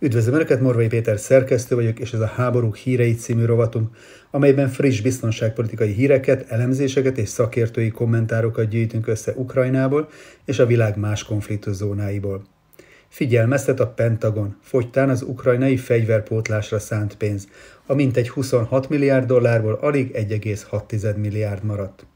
Üdvözlöm Önöket, Morvai Péter szerkesztő vagyok, és ez a Háborúk hírei című rovatunk, amelyben friss biztonságpolitikai híreket, elemzéseket és szakértői kommentárokat gyűjtünk össze Ukrajnából és a világ más konfliktuszónáiból. Figyelmeztet a Pentagon, fogytán az ukrajnai fegyverpótlásra szánt pénz, a mintegy 26 milliárd dollárból alig 1,6 milliárd maradt.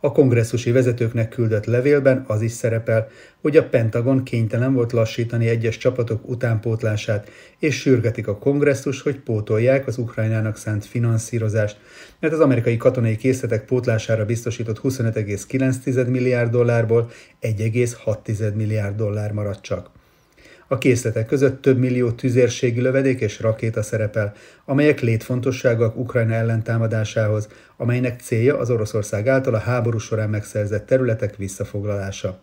A kongresszusi vezetőknek küldött levélben az is szerepel, hogy a Pentagon kénytelen volt lassítani egyes csapatok utánpótlását, és sürgetik a kongresszus, hogy pótolják az Ukrajnának szánt finanszírozást, mert az amerikai katonai készletek pótlására biztosított 25,9 milliárd dollárból 1,6 milliárd dollár maradt csak. A készletek között több millió tüzérségi lövedék és rakéta szerepel, amelyek létfontosságúak Ukrajna ellentámadásához, amelynek célja az Oroszország által a háború során megszerzett területek visszafoglalása.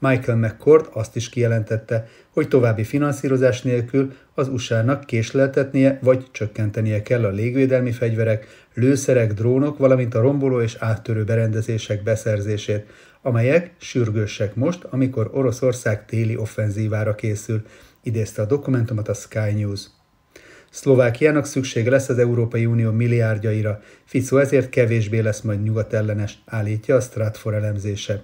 Michael McCord azt is kijelentette, hogy további finanszírozás nélkül az USA-nak késleltetnie vagy csökkentenie kell a légvédelmi fegyverek, lőszerek, drónok, valamint a romboló és áttörő berendezések beszerzését, amelyek sürgősek most, amikor Oroszország téli offenzívára készül, idézte a dokumentumot a Sky News. Szlovákiának szüksége lesz az Európai Unió milliárdjaira, Fico ezért kevésbé lesz majd nyugatellenes, állítja a Stratfor elemzése.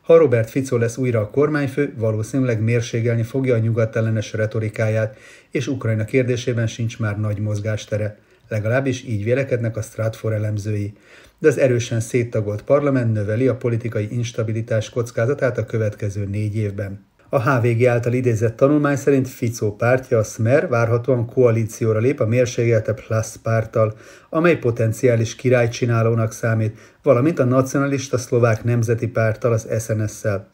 Ha Robert Fico lesz újra a kormányfő, valószínűleg mérségelni fogja a nyugatellenes retorikáját, és Ukrajna kérdésében sincs már nagy mozgástere. Legalábbis így vélekednek a Stratfor elemzői de az erősen széttagolt parlament növeli a politikai instabilitás kockázatát a következő négy évben. A HVG által idézett tanulmány szerint Ficó pártja, a Smer várhatóan koalícióra lép a mérségelte Plus párttal, amely potenciális királycsinálónak számít, valamint a nacionalista szlovák nemzeti párttal, az SNS-szel.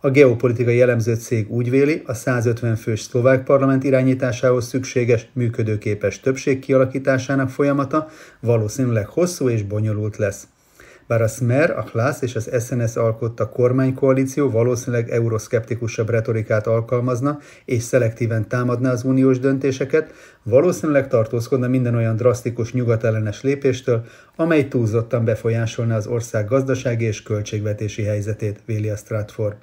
A geopolitikai elemző cég úgy véli, a 150 fős szlovák parlament irányításához szükséges, működőképes többség kialakításának folyamata valószínűleg hosszú és bonyolult lesz. Bár a Smer, a Klász és az SNS alkotta kormánykoalíció valószínűleg euroszkeptikusabb retorikát alkalmazna és szelektíven támadná az uniós döntéseket, valószínűleg tartózkodna minden olyan drasztikus nyugatellenes lépéstől, amely túlzottan befolyásolna az ország gazdasági és költségvetési helyzetét, véli a Stratford.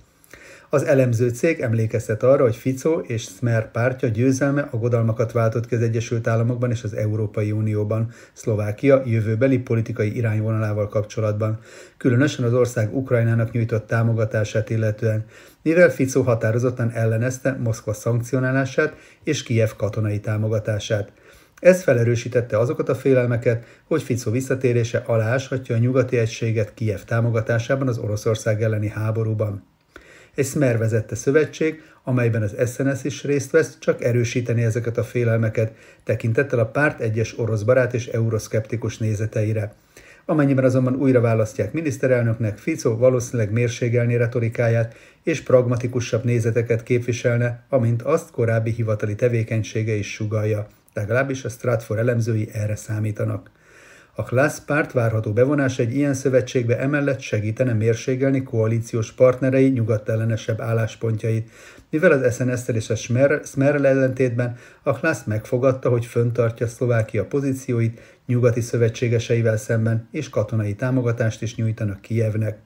Az elemző cég emlékeztet arra, hogy Fico és Smer pártja győzelme aggodalmakat váltott ki az Egyesült Államokban és az Európai Unióban, Szlovákia jövőbeli politikai irányvonalával kapcsolatban, különösen az ország Ukrajnának nyújtott támogatását illetően, mivel Fico határozottan ellenezte Moszkva szankcionálását és Kijev katonai támogatását. Ez felerősítette azokat a félelmeket, hogy Fico visszatérése aláshatja a nyugati egységet Kijev támogatásában az Oroszország elleni háborúban egy Smer vezette szövetség, amelyben az SNS is részt vesz, csak erősíteni ezeket a félelmeket, tekintettel a párt egyes orosz barát és euroszkeptikus nézeteire. Amennyiben azonban újra választják miniszterelnöknek, Fico valószínűleg mérségelni retorikáját és pragmatikusabb nézeteket képviselne, amint azt korábbi hivatali tevékenysége is sugalja. Legalábbis a Stratfor elemzői erre számítanak. A Klász párt várható bevonása egy ilyen szövetségbe emellett segítene mérségelni koalíciós partnerei nyugatellenesebb álláspontjait, mivel az SNS-tel és a Smerrel ellentétben a Klász megfogadta, hogy föntartja Szlovákia pozícióit nyugati szövetségeseivel szemben, és katonai támogatást is nyújtanak Kijevnek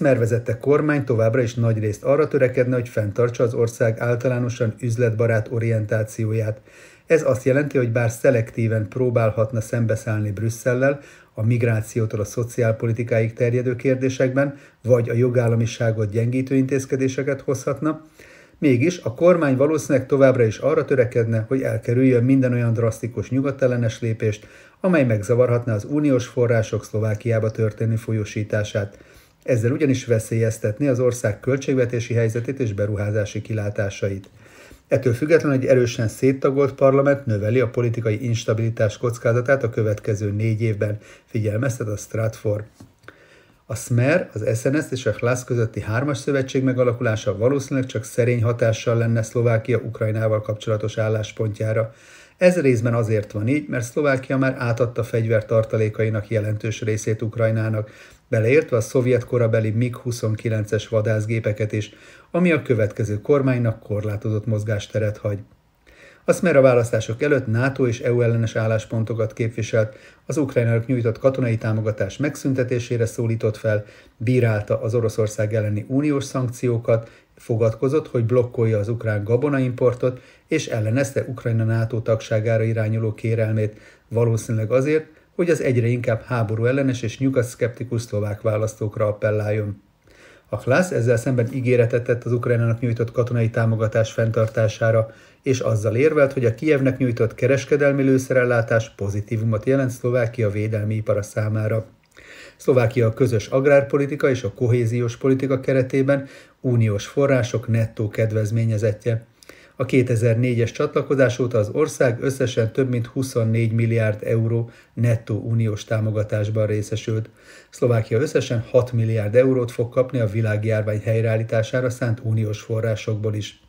mervezette kormány továbbra is nagy részt arra törekedne, hogy fenntartsa az ország általánosan üzletbarát orientációját. Ez azt jelenti, hogy bár szelektíven próbálhatna szembeszállni Brüsszellel, a migrációtól a szociálpolitikáig terjedő kérdésekben, vagy a jogállamiságot gyengítő intézkedéseket hozhatna, Mégis a kormány valószínűleg továbbra is arra törekedne, hogy elkerüljön minden olyan drasztikus nyugatellenes lépést, amely megzavarhatná az uniós források Szlovákiába történő folyósítását. Ezzel ugyanis veszélyeztetni az ország költségvetési helyzetét és beruházási kilátásait. Ettől függetlenül egy erősen széttagolt parlament növeli a politikai instabilitás kockázatát a következő négy évben, figyelmeztet a Stratfor. A Smer, az SNS és a Hlász közötti hármas szövetség megalakulása valószínűleg csak szerény hatással lenne Szlovákia Ukrajnával kapcsolatos álláspontjára. Ez részben azért van így, mert Szlovákia már átadta fegyvertartalékainak jelentős részét Ukrajnának, beleértve a szovjet korabeli MiG-29-es vadászgépeket is, ami a következő kormánynak korlátozott mozgásteret hagy. A Smer a választások előtt NATO és EU ellenes álláspontokat képviselt, az ukrajnának nyújtott katonai támogatás megszüntetésére szólított fel, bírálta az Oroszország elleni uniós szankciókat, fogadkozott, hogy blokkolja az ukrán gabonaimportot, és ellenezte Ukrajna NATO tagságára irányuló kérelmét, valószínűleg azért, hogy az egyre inkább háború ellenes és nyugatszkeptikus szlovák választókra appelláljon. A Klász ezzel szemben ígéretet tett az Ukrajnának nyújtott katonai támogatás fenntartására, és azzal érvelt, hogy a Kijevnek nyújtott kereskedelmi lőszerellátás pozitívumot jelent Szlovákia védelmi ipara számára. Szlovákia a közös agrárpolitika és a kohéziós politika keretében uniós források nettó kedvezményezetje. A 2004-es csatlakozás óta az ország összesen több mint 24 milliárd euró nettó uniós támogatásban részesült. Szlovákia összesen 6 milliárd eurót fog kapni a világjárvány helyreállítására szánt uniós forrásokból is.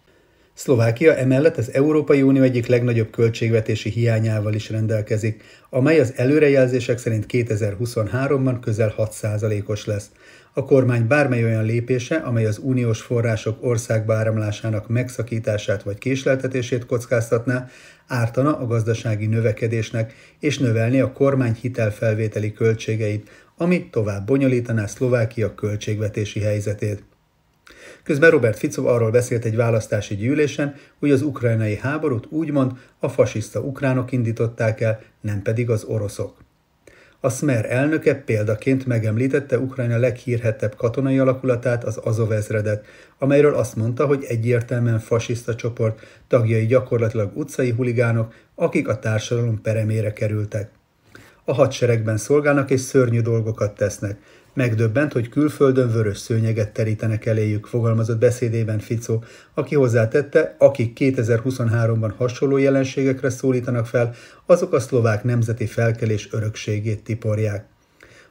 Szlovákia emellett az Európai Unió egyik legnagyobb költségvetési hiányával is rendelkezik, amely az előrejelzések szerint 2023-ban közel 6%-os lesz. A kormány bármely olyan lépése, amely az uniós források országba áramlásának megszakítását vagy késleltetését kockáztatná, ártana a gazdasági növekedésnek és növelni a kormány hitelfelvételi költségeit, ami tovább bonyolítaná Szlovákia költségvetési helyzetét. Közben Robert Fico arról beszélt egy választási gyűlésen, hogy az ukrajnai háborút úgymond a fasiszta ukránok indították el, nem pedig az oroszok. A Smer elnöke példaként megemlítette Ukrajna leghírhettebb katonai alakulatát, az Azov ezredet, amelyről azt mondta, hogy egyértelműen fasiszta csoport, tagjai gyakorlatilag utcai huligánok, akik a társadalom peremére kerültek. A hadseregben szolgálnak és szörnyű dolgokat tesznek, Megdöbbent, hogy külföldön vörös szőnyeget terítenek eléjük, fogalmazott beszédében Ficó, aki hozzátette, akik 2023-ban hasonló jelenségekre szólítanak fel, azok a szlovák nemzeti felkelés örökségét tiporják.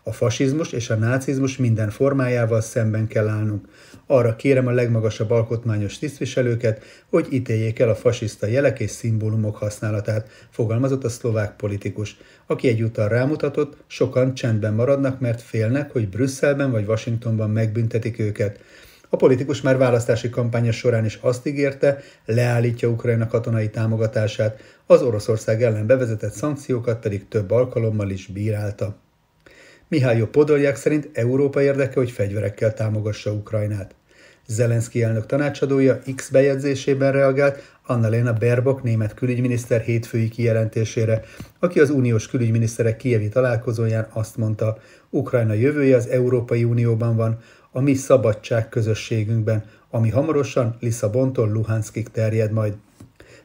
A fasizmus és a nácizmus minden formájával szemben kell állnunk. Arra kérem a legmagasabb alkotmányos tisztviselőket, hogy ítéljék el a fasiszta jelek és szimbólumok használatát, fogalmazott a szlovák politikus, aki egyúttal rámutatott, sokan csendben maradnak, mert félnek, hogy Brüsszelben vagy Washingtonban megbüntetik őket. A politikus már választási kampánya során is azt ígérte, leállítja Ukrajna katonai támogatását, az Oroszország ellen bevezetett szankciókat pedig több alkalommal is bírálta. Mihály Podolják szerint Európa érdeke, hogy fegyverekkel támogassa Ukrajnát. Zelenszky elnök tanácsadója X bejegyzésében reagált Annalena Berbok német külügyminiszter hétfői kijelentésére, aki az uniós külügyminiszterek kievi találkozóján azt mondta, Ukrajna jövője az Európai Unióban van, a mi szabadság közösségünkben, ami hamarosan Lisszabontól Luhanskig terjed majd.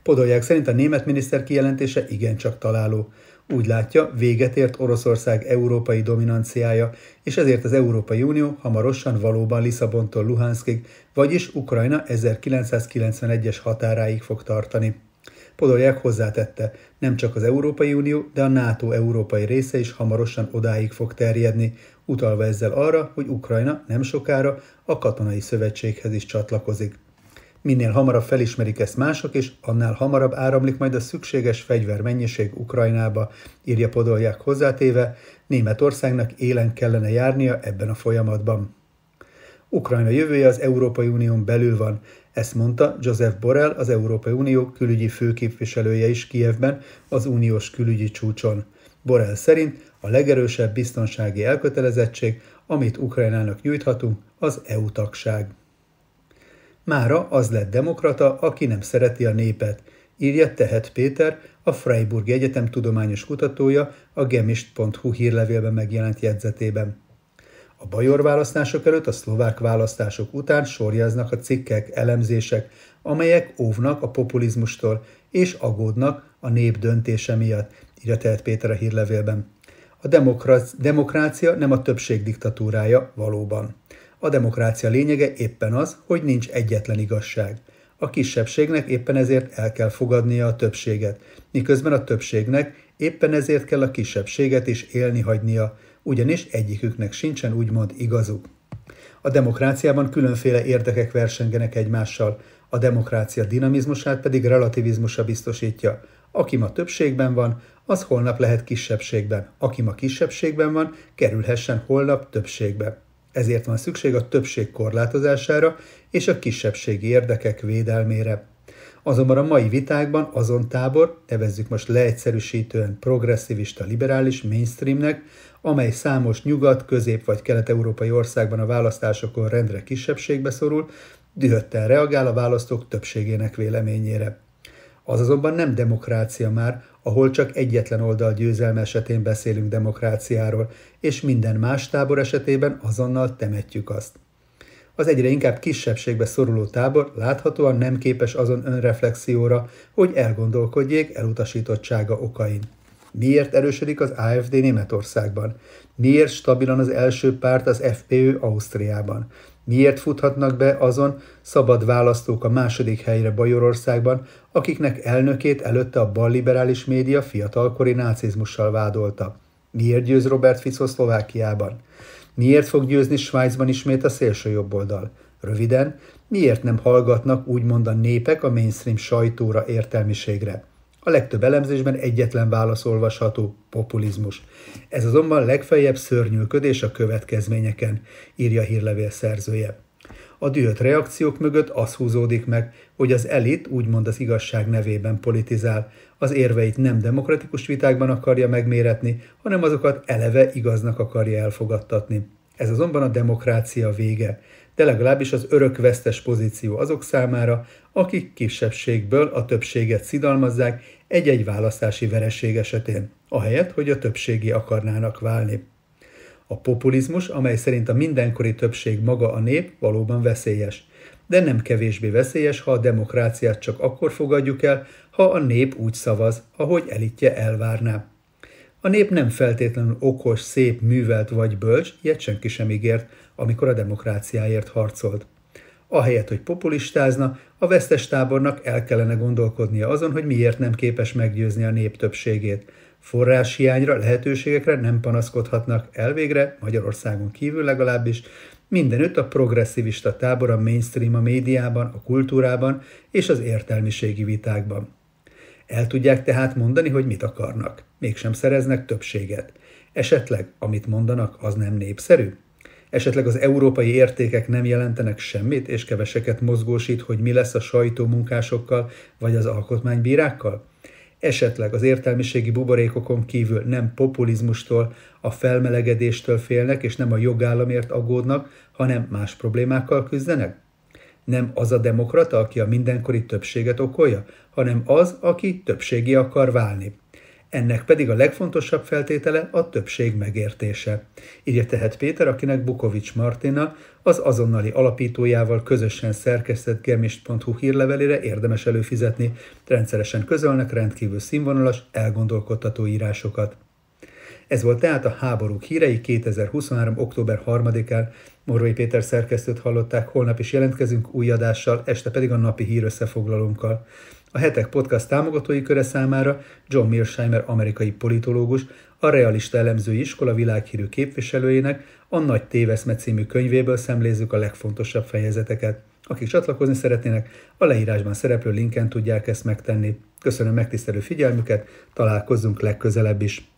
Podolják szerint a német miniszter kijelentése igencsak találó. Úgy látja, véget ért Oroszország európai dominanciája, és ezért az Európai Unió hamarosan valóban Lisszabontól Luhanskig, vagyis Ukrajna 1991-es határáig fog tartani. Podolják hozzátette, nem csak az Európai Unió, de a NATO európai része is hamarosan odáig fog terjedni, utalva ezzel arra, hogy Ukrajna nem sokára a katonai szövetséghez is csatlakozik. Minél hamarabb felismerik ezt mások, és annál hamarabb áramlik majd a szükséges fegyvermennyiség Ukrajnába, írja Podolják hozzátéve, Németországnak élen kellene járnia ebben a folyamatban. Ukrajna jövője az Európai Unión belül van, ezt mondta Joseph Borrell, az Európai Unió külügyi főképviselője is Kijevben az uniós külügyi csúcson. Borrell szerint a legerősebb biztonsági elkötelezettség, amit Ukrajnának nyújthatunk, az EU tagság. Mára az lett demokrata, aki nem szereti a népet, írja Tehet Péter, a Freiburg Egyetem tudományos kutatója a gemist.hu hírlevélben megjelent jegyzetében. A bajor választások előtt a szlovák választások után sorjáznak a cikkek, elemzések, amelyek óvnak a populizmustól és agódnak a nép döntése miatt, írja Tehet Péter a hírlevélben. A demokrácia nem a többség diktatúrája valóban. A demokrácia lényege éppen az, hogy nincs egyetlen igazság. A kisebbségnek éppen ezért el kell fogadnia a többséget, miközben a többségnek éppen ezért kell a kisebbséget is élni hagynia, ugyanis egyiküknek sincsen úgymond igazuk. A demokráciában különféle érdekek versengenek egymással, a demokrácia dinamizmusát pedig relativizmusa biztosítja. Aki ma többségben van, az holnap lehet kisebbségben, aki ma kisebbségben van, kerülhessen holnap többségbe ezért van szükség a többség korlátozására és a kisebbségi érdekek védelmére. Azonban a mai vitákban azon tábor, nevezzük most leegyszerűsítően progresszivista liberális mainstreamnek, amely számos nyugat, közép vagy kelet-európai országban a választásokon rendre kisebbségbe szorul, dühötten reagál a választók többségének véleményére. Az azonban nem demokrácia már, ahol csak egyetlen oldal győzelme esetén beszélünk demokráciáról, és minden más tábor esetében azonnal temetjük azt. Az egyre inkább kisebbségbe szoruló tábor láthatóan nem képes azon önreflexióra, hogy elgondolkodjék elutasítottsága okain. Miért erősödik az AFD Németországban? Miért stabilan az első párt az FPÖ Ausztriában? Miért futhatnak be azon szabad választók a második helyre Bajorországban, akiknek elnökét előtte a balliberális média fiatalkori nácizmussal vádolta? Miért győz Robert Fico Szlovákiában? Miért fog győzni Svájcban ismét a szélső jobboldal? Röviden, miért nem hallgatnak úgymond a népek a mainstream sajtóra, értelmiségre? a legtöbb elemzésben egyetlen válasz olvasható, populizmus. Ez azonban legfeljebb szörnyűködés a következményeken, írja a hírlevél szerzője. A dühött reakciók mögött az húzódik meg, hogy az elit úgymond az igazság nevében politizál, az érveit nem demokratikus vitákban akarja megméretni, hanem azokat eleve igaznak akarja elfogadtatni. Ez azonban a demokrácia vége de legalábbis az örökvesztes pozíció azok számára, akik kisebbségből a többséget szidalmazzák egy-egy választási vereség esetén, ahelyett, hogy a többségi akarnának válni. A populizmus, amely szerint a mindenkori többség maga a nép, valóban veszélyes. De nem kevésbé veszélyes, ha a demokráciát csak akkor fogadjuk el, ha a nép úgy szavaz, ahogy elitje elvárná. A nép nem feltétlenül okos, szép, művelt vagy bölcs, ilyet senki sem ígért, amikor a demokráciáért harcolt. Ahelyett, hogy populistázna, a vesztes tábornak el kellene gondolkodnia azon, hogy miért nem képes meggyőzni a nép többségét. Forráshiányra, lehetőségekre nem panaszkodhatnak, elvégre, Magyarországon kívül legalábbis, mindenütt a progresszivista tábor a mainstream a médiában, a kultúrában és az értelmiségi vitákban. El tudják tehát mondani, hogy mit akarnak. Mégsem szereznek többséget. Esetleg, amit mondanak, az nem népszerű? Esetleg az európai értékek nem jelentenek semmit, és keveseket mozgósít, hogy mi lesz a sajtómunkásokkal vagy az alkotmánybírákkal? Esetleg az értelmiségi buborékokon kívül nem populizmustól, a felmelegedéstől félnek, és nem a jogállamért agódnak, hanem más problémákkal küzdenek? Nem az a demokrata, aki a mindenkori többséget okolja, hanem az, aki többségi akar válni ennek pedig a legfontosabb feltétele a többség megértése. Így tehet Péter, akinek Bukovics Martina az azonnali alapítójával közösen szerkesztett gemist.hu hírlevelére érdemes előfizetni. Rendszeresen közölnek rendkívül színvonalas, elgondolkodtató írásokat. Ez volt tehát a háborúk hírei 2023. október 3-án. Morvai Péter szerkesztőt hallották, holnap is jelentkezünk új adással, este pedig a napi hír összefoglalónkkal. A hetek podcast támogatói köre számára John Mearsheimer amerikai politológus, a Realista Elemzői Iskola világhírű képviselőjének a Nagy Téveszme című könyvéből szemlézzük a legfontosabb fejezeteket. Akik csatlakozni szeretnének, a leírásban szereplő linken tudják ezt megtenni. Köszönöm megtisztelő figyelmüket, találkozzunk legközelebb is!